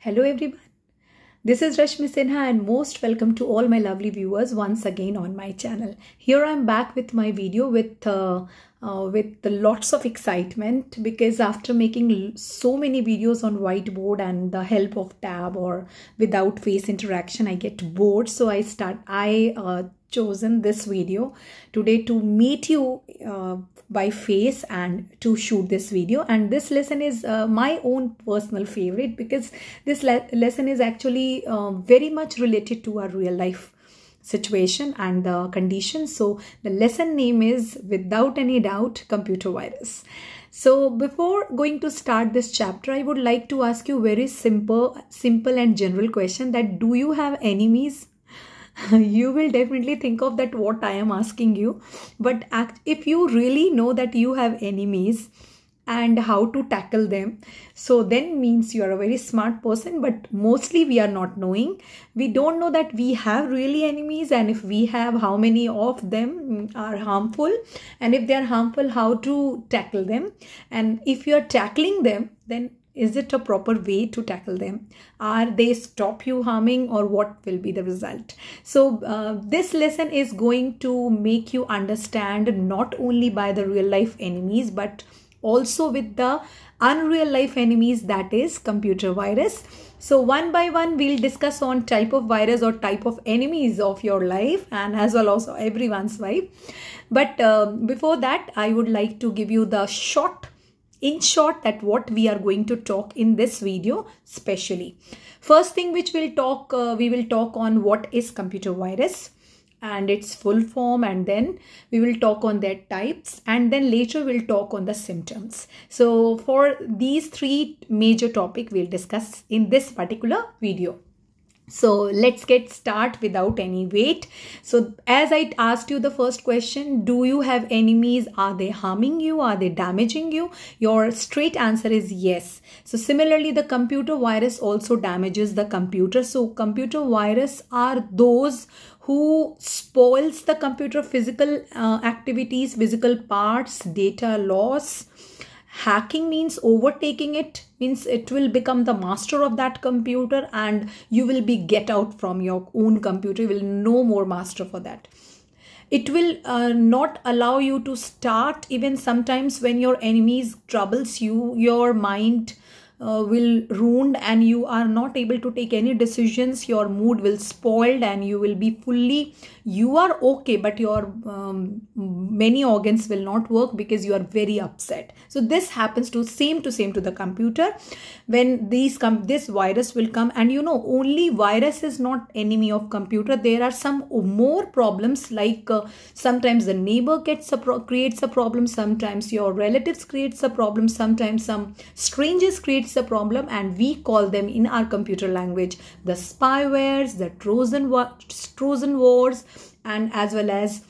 Hello everyone. This is Rashmi Sinha and most welcome to all my lovely viewers once again on my channel. Here I am back with my video with uh, uh, with lots of excitement because after making so many videos on whiteboard and the help of tab or without face interaction i get bored so i start i uh, chosen this video today to meet you uh, by face and to shoot this video and this lesson is uh, my own personal favorite because this le lesson is actually uh, very much related to our real life situation and the condition. So the lesson name is without any doubt computer virus. So before going to start this chapter, I would like to ask you very simple, simple and general question that do you have enemies? you will definitely think of that what I am asking you. But act, if you really know that you have enemies, and how to tackle them so then means you are a very smart person but mostly we are not knowing we don't know that we have really enemies and if we have how many of them are harmful and if they are harmful how to tackle them and if you are tackling them then is it a proper way to tackle them are they stop you harming or what will be the result so uh, this lesson is going to make you understand not only by the real life enemies but also with the unreal life enemies that is computer virus. So one by one we'll discuss on type of virus or type of enemies of your life and as well also everyone's life. But uh, before that I would like to give you the short in short that what we are going to talk in this video specially. First thing which we'll talk uh, we will talk on what is computer virus and its full form and then we will talk on their types and then later we'll talk on the symptoms so for these three major topic we'll discuss in this particular video so let's get start without any wait so as i asked you the first question do you have enemies are they harming you are they damaging you your straight answer is yes so similarly the computer virus also damages the computer so computer virus are those who spoils the computer physical uh, activities physical parts data loss hacking means overtaking it means it will become the master of that computer and you will be get out from your own computer you will no more master for that it will uh, not allow you to start even sometimes when your enemies troubles you your mind uh, will ruined and you are not able to take any decisions your mood will spoiled and you will be fully you are okay but your um, many organs will not work because you are very upset so this happens to same to same to the computer when these come this virus will come and you know only virus is not enemy of computer there are some more problems like uh, sometimes the neighbor gets a creates a problem sometimes your relatives creates a problem sometimes some strangers create creates the problem and we call them in our computer language the spywares, the Trojan, Trojan wars and as well as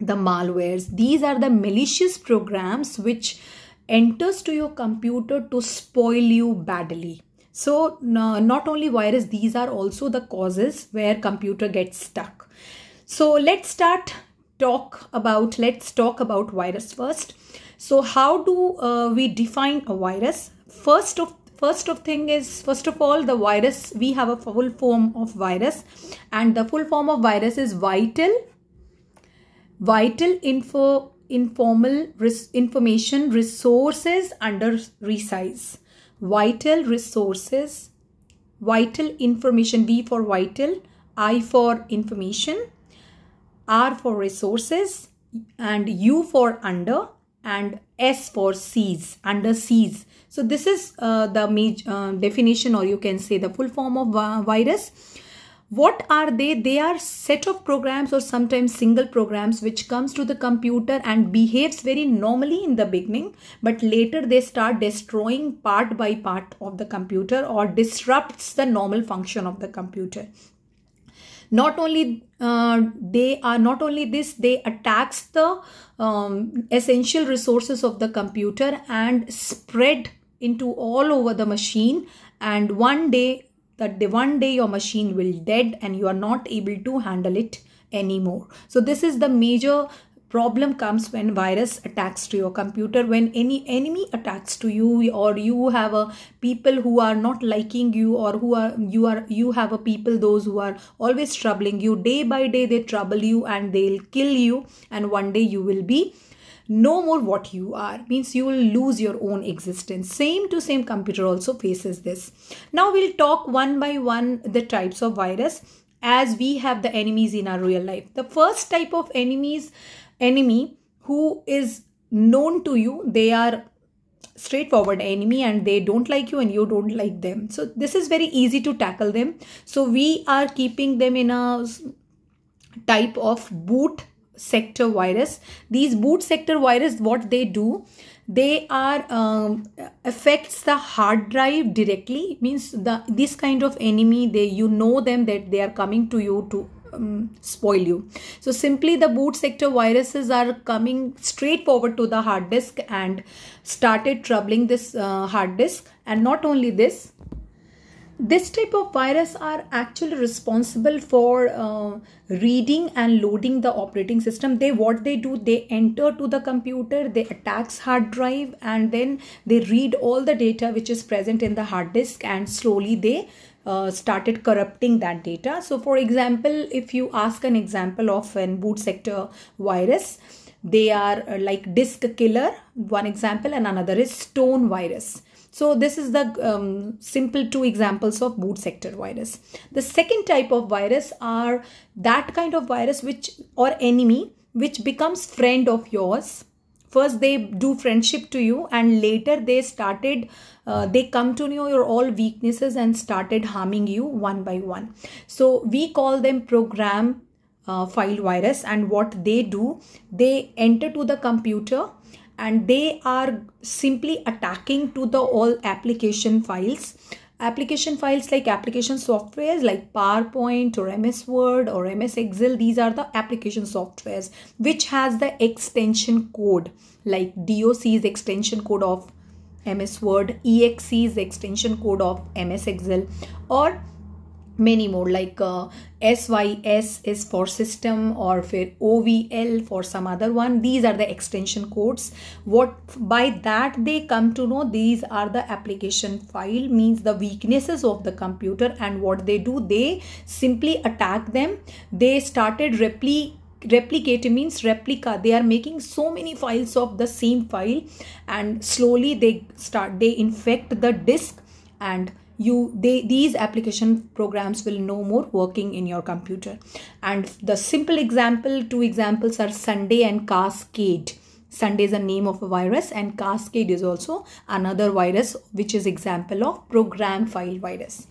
the malwares. These are the malicious programs which enters to your computer to spoil you badly. So not only virus, these are also the causes where computer gets stuck. So let's start talk about, let's talk about virus first. So how do uh, we define a virus? first of first of thing is first of all the virus we have a full form of virus and the full form of virus is vital vital info informal res, information resources under resize vital resources vital information v for vital i for information r for resources and u for under and S for seas, under seas. So this is uh, the major, uh, definition or you can say the full form of virus. What are they? They are set of programs or sometimes single programs which comes to the computer and behaves very normally in the beginning but later they start destroying part by part of the computer or disrupts the normal function of the computer not only uh, they are not only this they attacks the um, essential resources of the computer and spread into all over the machine and one day that the one day your machine will dead and you are not able to handle it anymore so this is the major problem comes when virus attacks to your computer when any enemy attacks to you or you have a people who are not liking you or who are you are you have a people those who are always troubling you day by day they trouble you and they'll kill you and one day you will be no more what you are means you will lose your own existence same to same computer also faces this now we'll talk one by one the types of virus as we have the enemies in our real life the first type of enemies enemy who is known to you they are straightforward enemy and they don't like you and you don't like them so this is very easy to tackle them so we are keeping them in a type of boot sector virus these boot sector virus what they do they are um, affects the hard drive directly means the this kind of enemy they you know them that they are coming to you to um, spoil you. So simply the boot sector viruses are coming straight forward to the hard disk and started troubling this uh, hard disk. And not only this, this type of virus are actually responsible for uh, reading and loading the operating system they what they do they enter to the computer they attacks hard drive and then they read all the data which is present in the hard disk and slowly they uh, started corrupting that data. So, for example, if you ask an example of an boot sector virus, they are uh, like disk killer, one example, and another is stone virus. So this is the um, simple two examples of boot sector virus. The second type of virus are that kind of virus which or enemy which becomes friend of yours first they do friendship to you and later they started uh, they come to know your all weaknesses and started harming you one by one so we call them program uh, file virus and what they do they enter to the computer and they are simply attacking to the all application files application files like application softwares like PowerPoint or MS Word or MS Excel. These are the application softwares which has the extension code like DOC's extension code of MS Word, EXE's extension code of MS Excel or many more like uh, SYS is for system or for OVL for some other one. These are the extension codes. What by that they come to know these are the application file means the weaknesses of the computer and what they do they simply attack them. They started repli replicate means replica they are making so many files of the same file and slowly they start they infect the disk and you they these application programs will no more working in your computer and the simple example two examples are sunday and cascade sunday is a name of a virus and cascade is also another virus which is example of program file virus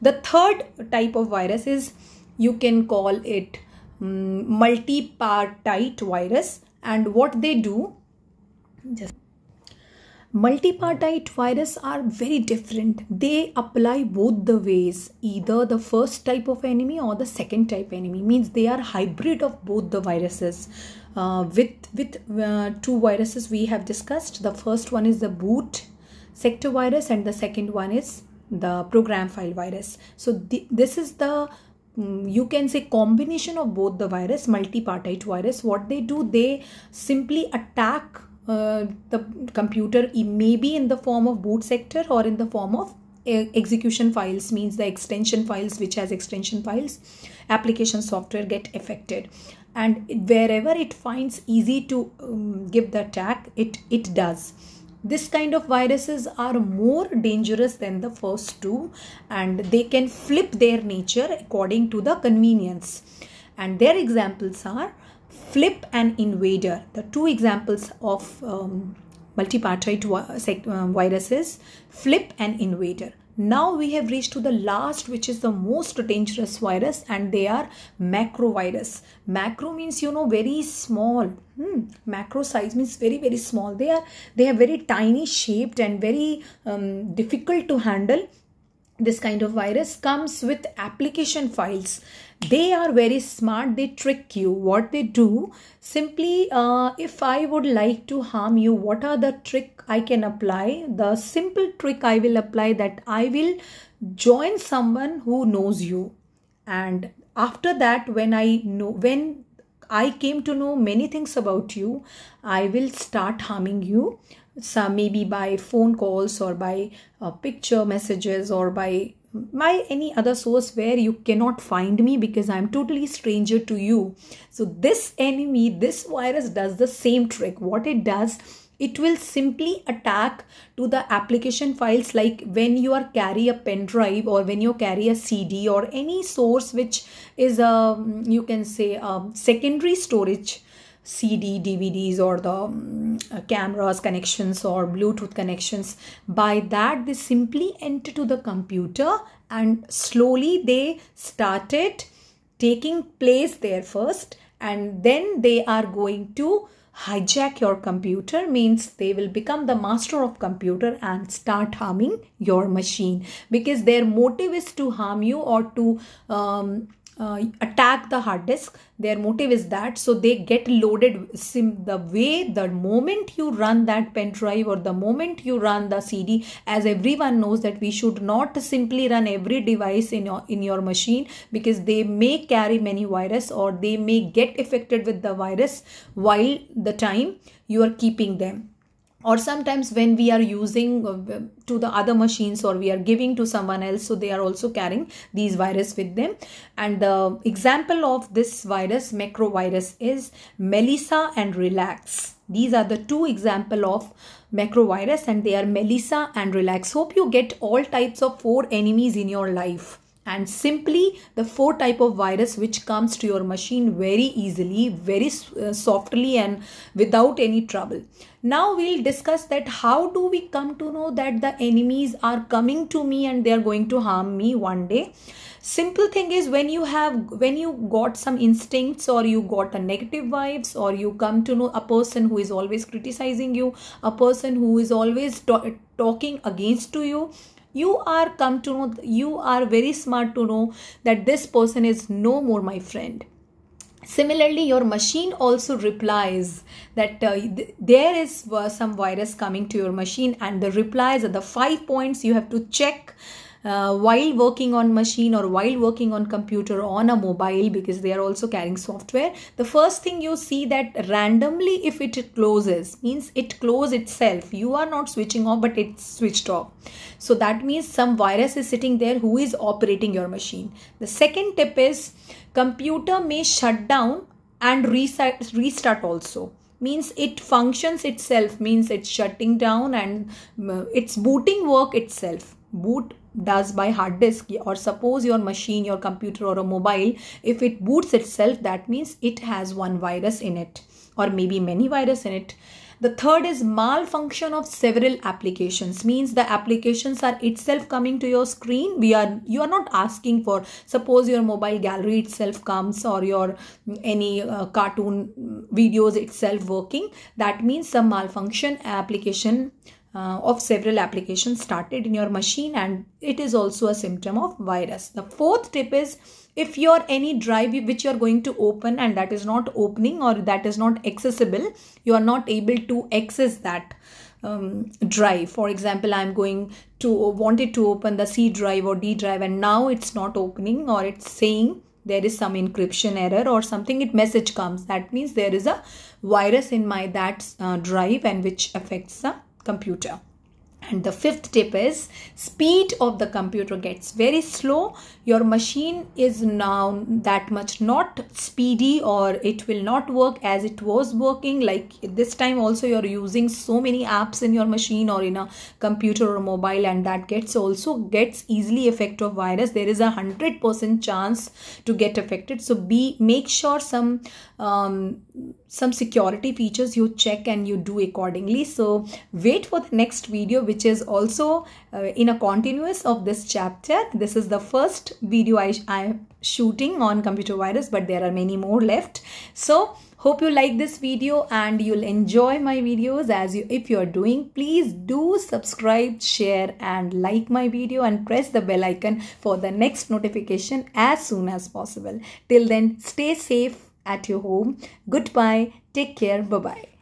the third type of virus is you can call it um, multi-partite virus and what they do just multipartite virus are very different they apply both the ways either the first type of enemy or the second type enemy means they are hybrid of both the viruses uh, with with uh, two viruses we have discussed the first one is the boot sector virus and the second one is the program file virus so th this is the mm, you can say combination of both the virus multipartite virus what they do they simply attack uh, the computer may be in the form of boot sector or in the form of execution files means the extension files which has extension files application software get affected and wherever it finds easy to um, give the attack it it does this kind of viruses are more dangerous than the first two and they can flip their nature according to the convenience and their examples are flip and invader the two examples of um, multipartite uh, viruses flip and invader now we have reached to the last which is the most dangerous virus and they are macrovirus macro means you know very small hmm. macro size means very very small they are they are very tiny shaped and very um, difficult to handle this kind of virus comes with application files they are very smart they trick you what they do simply uh, if i would like to harm you what are the trick i can apply the simple trick i will apply that i will join someone who knows you and after that when i know when i came to know many things about you i will start harming you some maybe by phone calls or by uh, picture messages or by my any other source where you cannot find me because i'm totally stranger to you so this enemy this virus does the same trick what it does it will simply attack to the application files like when you are carry a pen drive or when you carry a cd or any source which is a um, you can say a um, secondary storage CD, DVDs, or the um, uh, cameras connections or Bluetooth connections. By that, they simply enter to the computer and slowly they started taking place there first and then they are going to hijack your computer means they will become the master of computer and start harming your machine because their motive is to harm you or to um, uh, attack the hard disk their motive is that so they get loaded sim the way the moment you run that pen drive or the moment you run the cd as everyone knows that we should not simply run every device in your in your machine because they may carry many virus or they may get affected with the virus while the time you are keeping them or sometimes when we are using uh, to the other machines or we are giving to someone else so they are also carrying these virus with them and the example of this virus macrovirus is melissa and relax these are the two example of macrovirus and they are melissa and relax hope you get all types of four enemies in your life and simply the four type of virus which comes to your machine very easily very uh, softly and without any trouble now we'll discuss that how do we come to know that the enemies are coming to me and they are going to harm me one day simple thing is when you have when you got some instincts or you got a negative vibes or you come to know a person who is always criticizing you a person who is always talking against to you you are come to know you are very smart to know that this person is no more my friend similarly your machine also replies that uh, th there is uh, some virus coming to your machine and the replies are the five points you have to check uh, while working on machine or while working on computer on a mobile because they are also carrying software the first thing you see that randomly if it closes means it close itself you are not switching off but it's switched off so that means some virus is sitting there who is operating your machine the second tip is computer may shut down and restart, restart also means it functions itself means it's shutting down and uh, it's booting work itself boot does by hard disk or suppose your machine your computer or a mobile if it boots itself that means it has one virus in it or maybe many virus in it the third is malfunction of several applications means the applications are itself coming to your screen we are you are not asking for suppose your mobile gallery itself comes or your any uh, cartoon videos itself working that means some malfunction application uh, of several applications started in your machine and it is also a symptom of virus. The fourth tip is if you're any drive which you're going to open and that is not opening or that is not accessible, you are not able to access that um, drive. For example, I'm going to wanted to open the C drive or D drive and now it's not opening or it's saying there is some encryption error or something it message comes that means there is a virus in my that uh, drive and which affects the computer. And the fifth tip is speed of the computer gets very slow. Your machine is now that much not speedy or it will not work as it was working. Like this time also you're using so many apps in your machine or in a computer or mobile and that gets also gets easily affected of virus. There is a 100% chance to get affected. So be make sure some um, some security features you check and you do accordingly so wait for the next video which is also uh, in a continuous of this chapter this is the first video I, I am shooting on computer virus but there are many more left so hope you like this video and you'll enjoy my videos as you if you are doing please do subscribe share and like my video and press the bell icon for the next notification as soon as possible till then stay safe at your home. Goodbye. Take care. Bye bye.